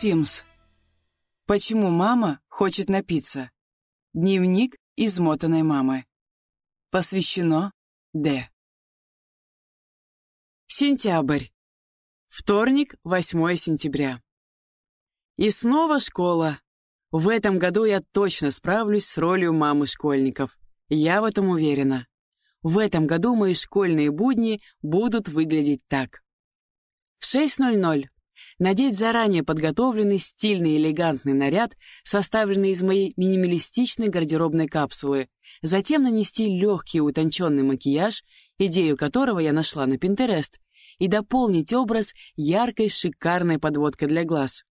Симс. Почему мама хочет напиться? Дневник измотанной мамы. Посвящено Д. Сентябрь. Вторник, 8 сентября. И снова школа. В этом году я точно справлюсь с ролью мамы школьников. Я в этом уверена. В этом году мои школьные будни будут выглядеть так. 6.00 надеть заранее подготовленный стильный элегантный наряд, составленный из моей минималистичной гардеробной капсулы, затем нанести легкий утонченный макияж, идею которого я нашла на Пинтерест, и дополнить образ яркой шикарной подводкой для глаз.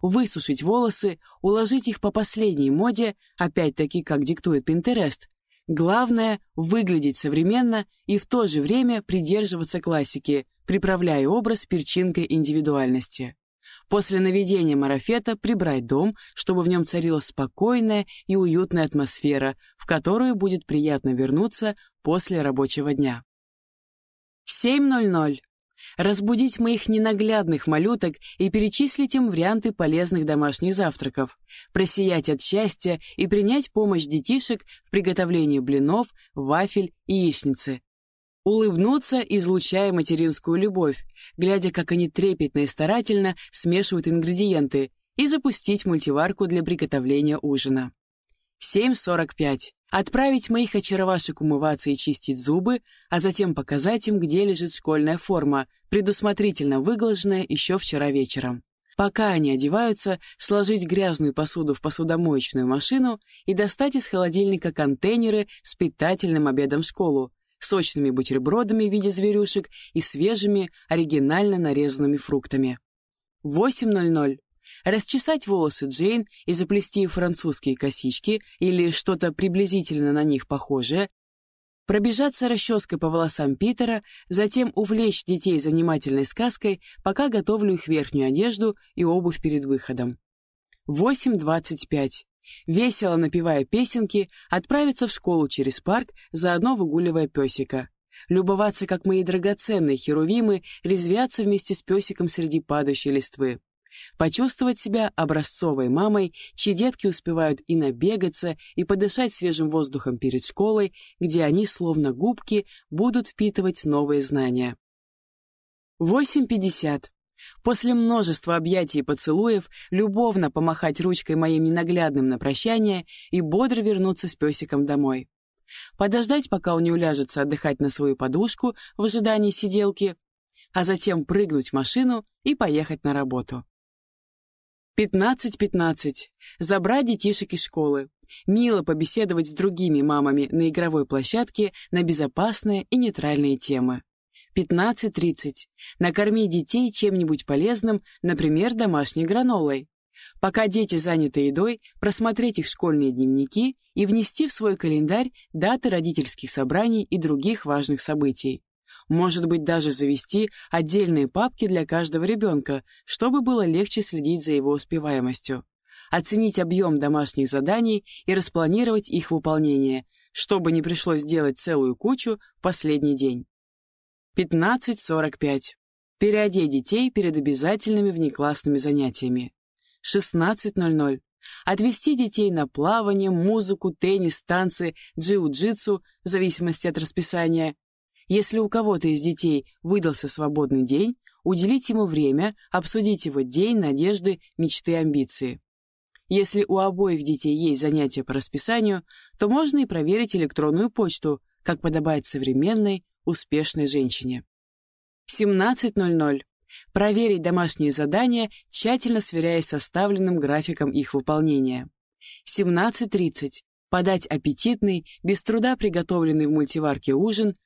Высушить волосы, уложить их по последней моде, опять-таки, как диктует Пинтерест, Главное — выглядеть современно и в то же время придерживаться классики, приправляя образ перчинкой индивидуальности. После наведения марафета прибрать дом, чтобы в нем царила спокойная и уютная атмосфера, в которую будет приятно вернуться после рабочего дня. 7.00 разбудить моих ненаглядных малюток и перечислить им варианты полезных домашних завтраков, просиять от счастья и принять помощь детишек в приготовлении блинов, вафель и яичницы. Улыбнуться, излучая материнскую любовь, глядя, как они трепетно и старательно смешивают ингредиенты, и запустить мультиварку для приготовления ужина. 7.45. Отправить моих очаровашек умываться и чистить зубы, а затем показать им, где лежит школьная форма, предусмотрительно выглаженная еще вчера вечером. Пока они одеваются, сложить грязную посуду в посудомоечную машину и достать из холодильника контейнеры с питательным обедом в школу, сочными бутербродами в виде зверюшек и свежими, оригинально нарезанными фруктами. 8.00. Расчесать волосы Джейн и заплести французские косички или что-то приблизительно на них похожее, пробежаться расческой по волосам Питера, затем увлечь детей занимательной сказкой, пока готовлю их верхнюю одежду и обувь перед выходом. 8.25. Весело напевая песенки, отправиться в школу через парк, заодно выгуливая песика. Любоваться, как мои драгоценные херувимы резвятся вместе с песиком среди падающей листвы. Почувствовать себя образцовой мамой, чьи детки успевают и набегаться, и подышать свежим воздухом перед школой, где они, словно губки, будут впитывать новые знания. 8.50. После множества объятий и поцелуев любовно помахать ручкой моим ненаглядным на прощание и бодро вернуться с песиком домой. Подождать, пока он не уляжется отдыхать на свою подушку в ожидании сиделки, а затем прыгнуть в машину и поехать на работу пятнадцать пятнадцать Забрать детишек из школы. Мило побеседовать с другими мамами на игровой площадке на безопасные и нейтральные темы. пятнадцать тридцать Накорми детей чем-нибудь полезным, например, домашней гранолой. Пока дети заняты едой, просмотреть их школьные дневники и внести в свой календарь даты родительских собраний и других важных событий. Может быть, даже завести отдельные папки для каждого ребенка, чтобы было легче следить за его успеваемостью. Оценить объем домашних заданий и распланировать их выполнение, чтобы не пришлось делать целую кучу в последний день. 15.45. Переодеть детей перед обязательными внеклассными занятиями. 16.00. Отвести детей на плавание, музыку, теннис, танцы, джиу-джитсу, в зависимости от расписания, если у кого-то из детей выдался свободный день, уделить ему время, обсудить его день, надежды, мечты, амбиции. Если у обоих детей есть занятия по расписанию, то можно и проверить электронную почту, как подобает современной, успешной женщине. 17.00. Проверить домашние задания, тщательно сверяясь с составленным графиком их выполнения. 17.30. Подать аппетитный, без труда приготовленный в мультиварке ужин,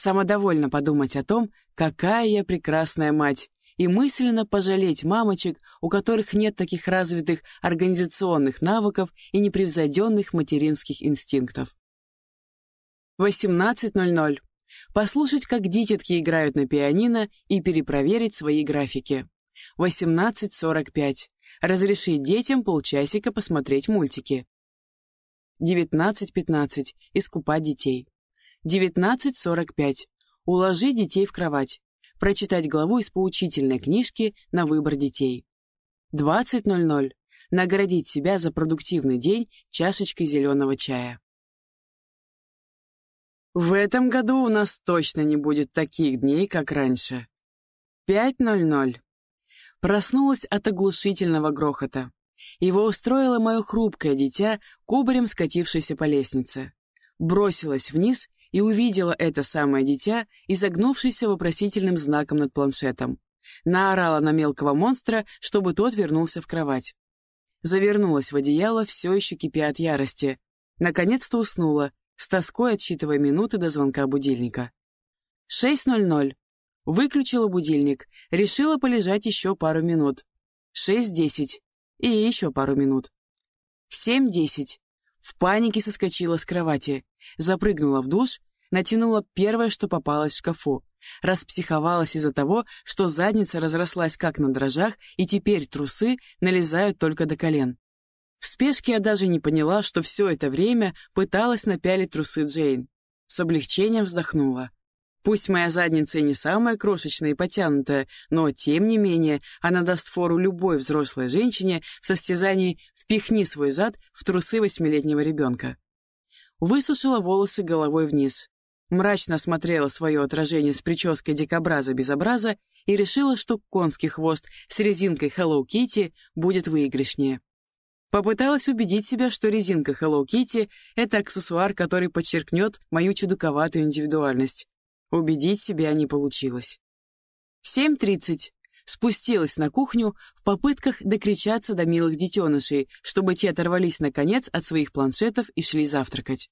самодовольно подумать о том, какая я прекрасная мать, и мысленно пожалеть мамочек, у которых нет таких развитых организационных навыков и непревзойденных материнских инстинктов. 18.00. Послушать, как дитятки играют на пианино и перепроверить свои графики. 18.45. Разрешить детям полчасика посмотреть мультики. 19.15. Искупать детей. 19.45. Уложи детей в кровать. Прочитать главу из поучительной книжки на выбор детей. 20.00. Наградить себя за продуктивный день чашечкой зеленого чая. В этом году у нас точно не будет таких дней, как раньше. 5.00. Проснулась от оглушительного грохота. Его устроило мое хрупкое дитя, кубарем скатившееся по лестнице. Бросилась вниз и увидела это самое дитя, изогнувшееся вопросительным знаком над планшетом. Наорала на мелкого монстра, чтобы тот вернулся в кровать. Завернулась в одеяло, все еще кипя от ярости. Наконец-то уснула, с тоской отсчитывая минуты до звонка будильника. 6.00. Выключила будильник, решила полежать еще пару минут. 6.10. И еще пару минут. 7.10. В панике соскочила с кровати, запрыгнула в душ, натянула первое, что попалось в шкафу. Распсиховалась из-за того, что задница разрослась как на дрожжах, и теперь трусы налезают только до колен. В спешке я даже не поняла, что все это время пыталась напялить трусы Джейн. С облегчением вздохнула. Пусть моя задница и не самая крошечная и потянутая, но, тем не менее, она даст фору любой взрослой женщине в состязании «впихни свой зад в трусы восьмилетнего ребенка». Высушила волосы головой вниз. Мрачно смотрела свое отражение с прической дикобраза-безобраза и решила, что конский хвост с резинкой Hello Kitty будет выигрышнее. Попыталась убедить себя, что резинка Hello Kitty — это аксессуар, который подчеркнет мою чудаковатую индивидуальность. Убедить себя не получилось. 7.30. Спустилась на кухню в попытках докричаться до милых детенышей, чтобы те оторвались наконец от своих планшетов и шли завтракать.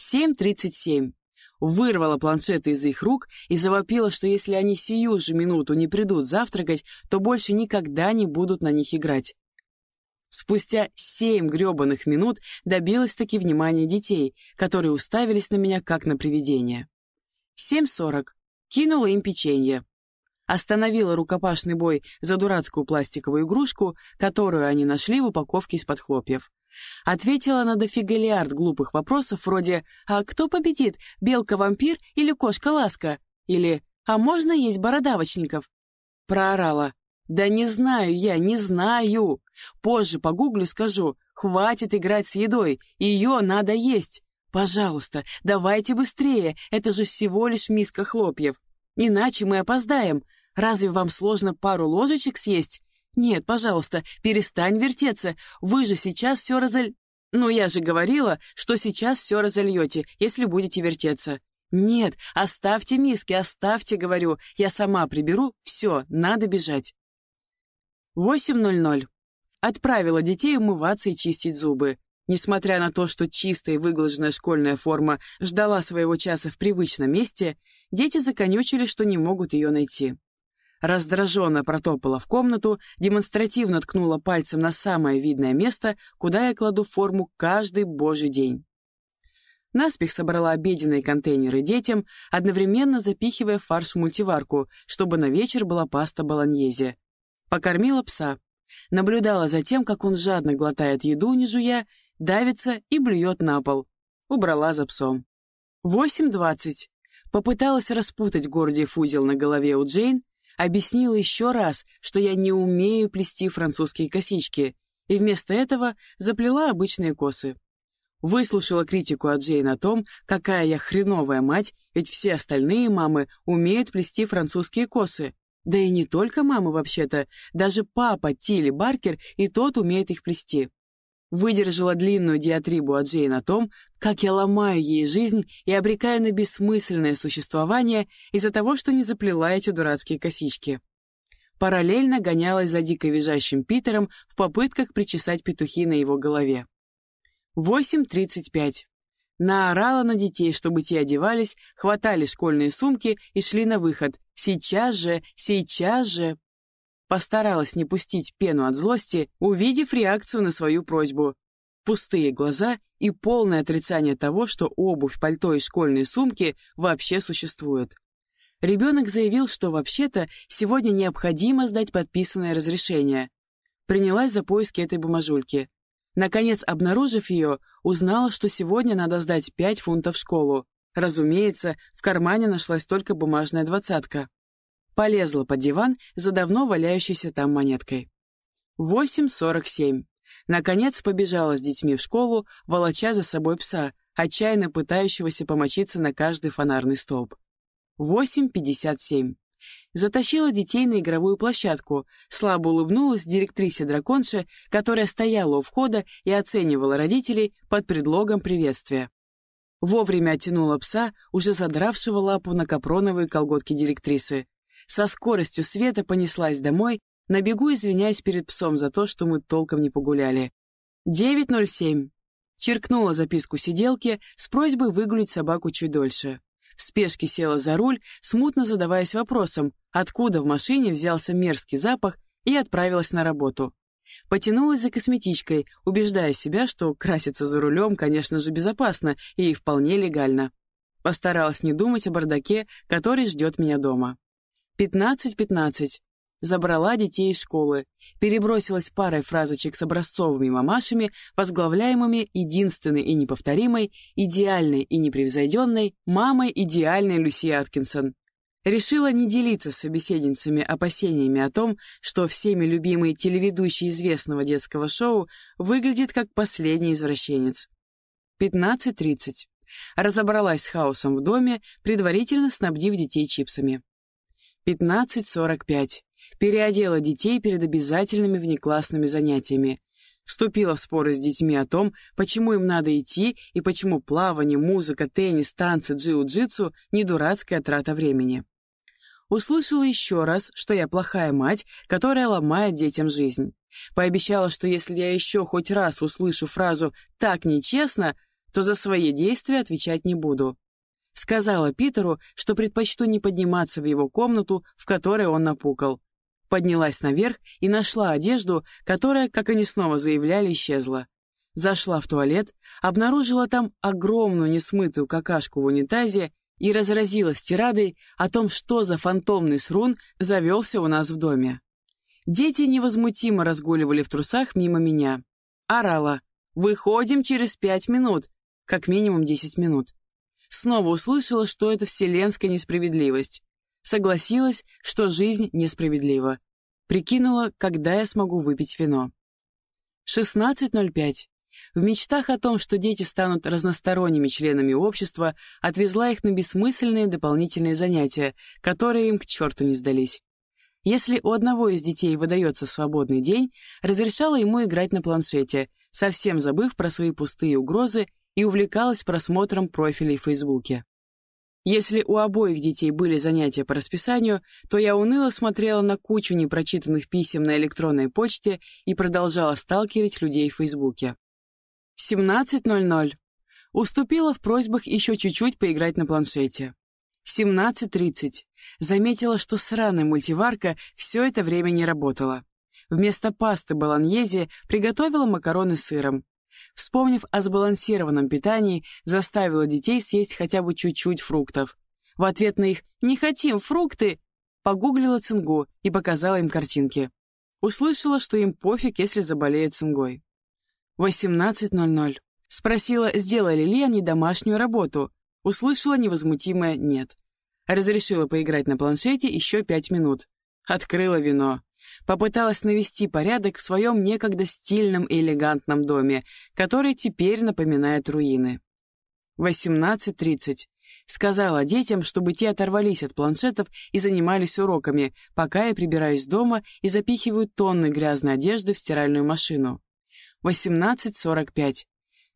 7.37. Вырвала планшеты из их рук и завопила, что если они сию же минуту не придут завтракать, то больше никогда не будут на них играть. Спустя семь гребаных минут добилась-таки внимания детей, которые уставились на меня как на привидение. 7.40. Кинула им печенье. Остановила рукопашный бой за дурацкую пластиковую игрушку, которую они нашли в упаковке из-под хлопьев. Ответила на дофигалиард глупых вопросов вроде «А кто победит, белка-вампир или кошка-ласка?» или «А можно есть бородавочников?» Проорала. «Да не знаю я, не знаю! Позже погуглю, скажу. Хватит играть с едой, ее надо есть!» «Пожалуйста, давайте быстрее, это же всего лишь миска хлопьев. Иначе мы опоздаем. Разве вам сложно пару ложечек съесть? Нет, пожалуйста, перестань вертеться, вы же сейчас все разоль...» «Ну я же говорила, что сейчас все разольете, если будете вертеться». «Нет, оставьте миски, оставьте, говорю, я сама приберу, все, надо бежать». 8.00. Отправила детей умываться и чистить зубы. Несмотря на то, что чистая и выглаженная школьная форма ждала своего часа в привычном месте, дети законючили, что не могут ее найти. Раздраженно протопала в комнату, демонстративно ткнула пальцем на самое видное место, куда я кладу форму каждый божий день. Наспех собрала обеденные контейнеры детям, одновременно запихивая фарш в мультиварку, чтобы на вечер была паста болоньезе. Покормила пса, Наблюдала за тем, как он жадно глотает еду, не жуя, давится и блюет на пол. Убрала за псом. 8.20. Попыталась распутать Гордиев узел на голове у Джейн, объяснила еще раз, что я не умею плести французские косички, и вместо этого заплела обычные косы. Выслушала критику от Джейн о том, какая я хреновая мать, ведь все остальные мамы умеют плести французские косы. Да и не только мамы вообще-то, даже папа Тилли Баркер и тот умеет их плести выдержала длинную диатрибу от Джейн о том, как я ломаю ей жизнь и обрекаю на бессмысленное существование из-за того, что не заплела эти дурацкие косички. Параллельно гонялась за дико визжащим Питером в попытках причесать петухи на его голове. 8.35. Наорала на детей, чтобы те одевались, хватали школьные сумки и шли на выход. Сейчас же, сейчас же. Постаралась не пустить пену от злости, увидев реакцию на свою просьбу. Пустые глаза и полное отрицание того, что обувь, пальто и школьные сумки вообще существуют. Ребенок заявил, что вообще-то сегодня необходимо сдать подписанное разрешение. Принялась за поиски этой бумажульки. Наконец, обнаружив ее, узнала, что сегодня надо сдать 5 фунтов в школу. Разумеется, в кармане нашлась только бумажная двадцатка. Полезла под диван за давно валяющейся там монеткой. 8.47. Наконец побежала с детьми в школу, волоча за собой пса, отчаянно пытающегося помочиться на каждый фонарный столб. 8.57. Затащила детей на игровую площадку, слабо улыбнулась директрисе драконше, которая стояла у входа и оценивала родителей под предлогом приветствия. Вовремя оттянула пса, уже задравшего лапу на капроновые колготки директрисы со скоростью света понеслась домой, на бегу извиняясь перед псом за то, что мы толком не погуляли. 9.07. Черкнула записку сиделке с просьбой выгулить собаку чуть дольше. В спешке села за руль, смутно задаваясь вопросом, откуда в машине взялся мерзкий запах, и отправилась на работу. Потянулась за косметичкой, убеждая себя, что краситься за рулем, конечно же, безопасно и вполне легально. Постаралась не думать о бардаке, который ждет меня дома. Пятнадцать пятнадцать. Забрала детей из школы. Перебросилась парой фразочек с образцовыми мамашами, возглавляемыми единственной и неповторимой, идеальной и непревзойденной мамой идеальной Люси Аткинсон. Решила не делиться с собеседницами опасениями о том, что всеми любимый телеведущий известного детского шоу выглядит как последний извращенец. 15.30. Разобралась с хаосом в доме, предварительно снабдив детей чипсами. 15.45. Переодела детей перед обязательными внеклассными занятиями. Вступила в споры с детьми о том, почему им надо идти и почему плавание, музыка, теннис, танцы, джиу-джитсу — не дурацкая трата времени. Услышала еще раз, что я плохая мать, которая ломает детям жизнь. Пообещала, что если я еще хоть раз услышу фразу «так нечестно», то за свои действия отвечать не буду. Сказала Питеру, что предпочту не подниматься в его комнату, в которой он напукал. Поднялась наверх и нашла одежду, которая, как они снова заявляли, исчезла. Зашла в туалет, обнаружила там огромную несмытую какашку в унитазе и разразилась тирадой о том, что за фантомный срун завелся у нас в доме. Дети невозмутимо разгуливали в трусах мимо меня. Орала. «Выходим через пять минут!» Как минимум десять минут снова услышала, что это вселенская несправедливость. Согласилась, что жизнь несправедлива. Прикинула, когда я смогу выпить вино. 16.05. В мечтах о том, что дети станут разносторонними членами общества, отвезла их на бессмысленные дополнительные занятия, которые им к черту не сдались. Если у одного из детей выдается свободный день, разрешала ему играть на планшете, совсем забыв про свои пустые угрозы и увлекалась просмотром профилей в Фейсбуке. Если у обоих детей были занятия по расписанию, то я уныло смотрела на кучу непрочитанных писем на электронной почте и продолжала сталкерить людей в Фейсбуке. 17.00. Уступила в просьбах еще чуть-чуть поиграть на планшете. 17.30. Заметила, что сраная мультиварка все это время не работала. Вместо пасты болоньези приготовила макароны с сыром вспомнив о сбалансированном питании, заставила детей съесть хотя бы чуть-чуть фруктов. В ответ на их «не хотим фрукты» погуглила цингу и показала им картинки. Услышала, что им пофиг, если заболеют цингой. 18.00. Спросила, сделали ли они домашнюю работу. Услышала невозмутимое «нет». Разрешила поиграть на планшете еще пять минут. Открыла вино попыталась навести порядок в своем некогда стильном и элегантном доме, который теперь напоминает руины. 18.30. Сказала детям, чтобы те оторвались от планшетов и занимались уроками, пока я прибираюсь дома и запихиваю тонны грязной одежды в стиральную машину. 18.45.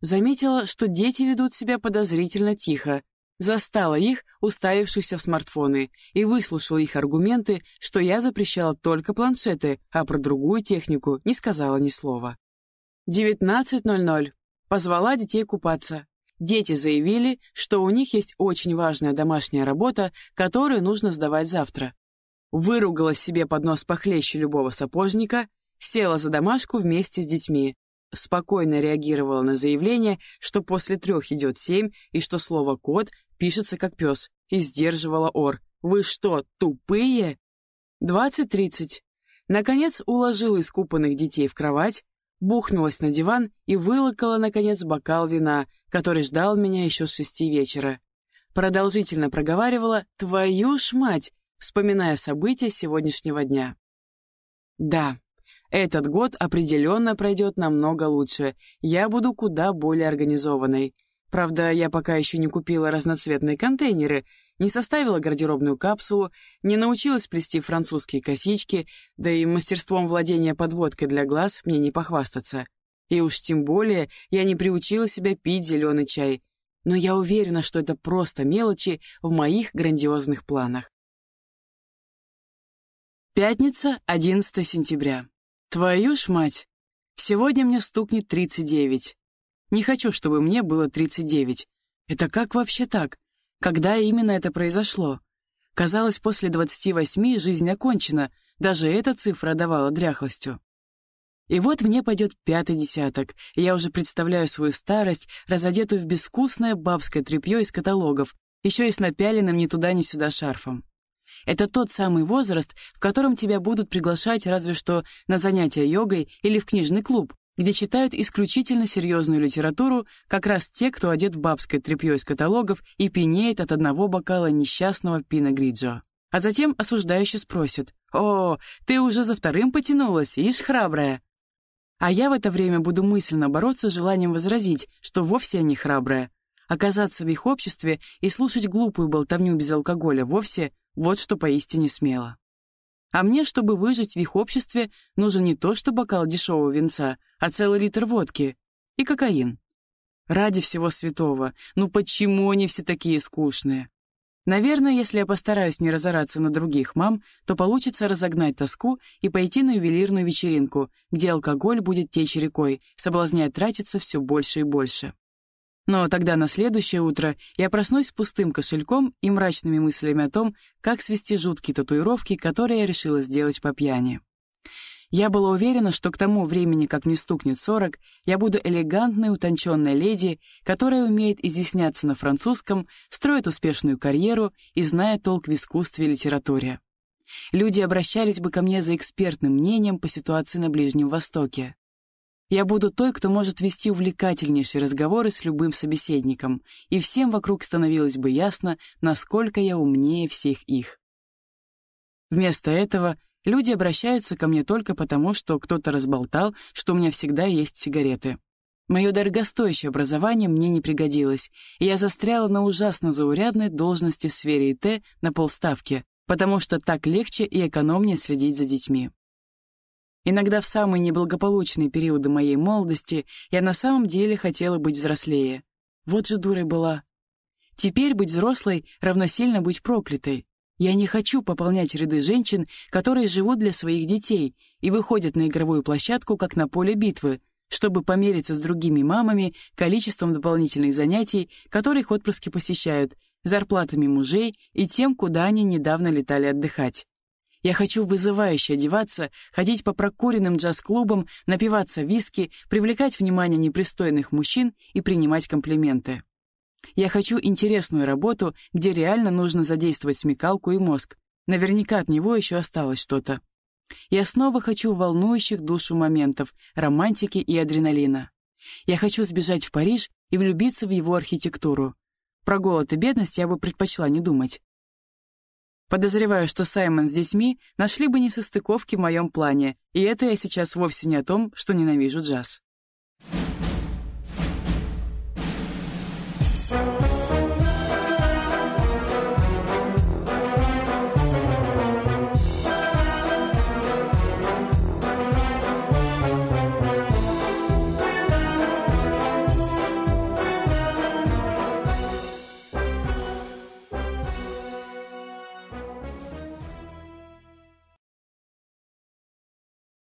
Заметила, что дети ведут себя подозрительно тихо, застала их, уставившихся в смартфоны, и выслушала их аргументы, что я запрещала только планшеты, а про другую технику не сказала ни слова. 19.00. Позвала детей купаться. Дети заявили, что у них есть очень важная домашняя работа, которую нужно сдавать завтра. Выругалась себе под нос похлеще любого сапожника, села за домашку вместе с детьми, спокойно реагировала на заявление, что после трех идет семь и что слово код пишется как пес, и сдерживала ор. «Вы что, тупые?» «Двадцать-тридцать». Наконец уложила искупанных детей в кровать, бухнулась на диван и вылокала, наконец, бокал вина, который ждал меня еще с шести вечера. Продолжительно проговаривала «Твою ж мать!», вспоминая события сегодняшнего дня. Да, этот год определенно пройдет намного лучше. Я буду куда более организованной. Правда, я пока еще не купила разноцветные контейнеры, не составила гардеробную капсулу, не научилась плести французские косички, да и мастерством владения подводкой для глаз мне не похвастаться. И уж тем более я не приучила себя пить зеленый чай. Но я уверена, что это просто мелочи в моих грандиозных планах. Пятница, 11 сентября. Твою ж мать! Сегодня мне стукнет 39. Не хочу, чтобы мне было 39. Это как вообще так? Когда именно это произошло? Казалось, после 28 жизнь окончена, даже эта цифра давала дряхлостью. И вот мне пойдет пятый десяток, и я уже представляю свою старость, разодетую в безвкусное бабское тряпье из каталогов, еще и с напяленным ни туда ни сюда шарфом. Это тот самый возраст, в котором тебя будут приглашать разве что на занятия йогой или в книжный клуб, где читают исключительно серьезную литературу как раз те, кто одет в бабское тряпье из каталогов и пинеет от одного бокала несчастного пина Гриджо. А затем осуждающе спросит «О, ты уже за вторым потянулась, ишь храбрая!» А я в это время буду мысленно бороться с желанием возразить, что вовсе я не храбрая. Оказаться в их обществе и слушать глупую болтовню без алкоголя вовсе — вот что поистине смело. А мне, чтобы выжить в их обществе, нужен не то что бокал дешевого винца, а целый литр водки и кокаин. Ради всего святого, ну почему они все такие скучные? Наверное, если я постараюсь не разораться на других мам, то получится разогнать тоску и пойти на ювелирную вечеринку, где алкоголь будет течь рекой, соблазняя тратиться все больше и больше. Но тогда на следующее утро я проснусь с пустым кошельком и мрачными мыслями о том, как свести жуткие татуировки, которые я решила сделать по пьяни. Я была уверена, что к тому времени, как мне стукнет сорок, я буду элегантной, утонченной леди, которая умеет изъясняться на французском, строит успешную карьеру и знает толк в искусстве и литературе. Люди обращались бы ко мне за экспертным мнением по ситуации на Ближнем Востоке. Я буду той, кто может вести увлекательнейшие разговоры с любым собеседником, и всем вокруг становилось бы ясно, насколько я умнее всех их. Вместо этого люди обращаются ко мне только потому, что кто-то разболтал, что у меня всегда есть сигареты. Мое дорогостоящее образование мне не пригодилось, и я застряла на ужасно заурядной должности в сфере ИТ на полставки, потому что так легче и экономнее следить за детьми. Иногда в самые неблагополучные периоды моей молодости я на самом деле хотела быть взрослее. Вот же дурой была. Теперь быть взрослой равносильно быть проклятой. Я не хочу пополнять ряды женщин, которые живут для своих детей и выходят на игровую площадку, как на поле битвы, чтобы помериться с другими мамами количеством дополнительных занятий, которые их отпрыски посещают, зарплатами мужей и тем, куда они недавно летали отдыхать. Я хочу вызывающе одеваться, ходить по прокуренным джаз-клубам, напиваться виски, привлекать внимание непристойных мужчин и принимать комплименты. Я хочу интересную работу, где реально нужно задействовать смекалку и мозг. Наверняка от него еще осталось что-то. Я снова хочу волнующих душу моментов, романтики и адреналина. Я хочу сбежать в Париж и влюбиться в его архитектуру. Про голод и бедность я бы предпочла не думать. Подозреваю, что Саймон с детьми нашли бы несостыковки в моем плане, и это я сейчас вовсе не о том, что ненавижу джаз.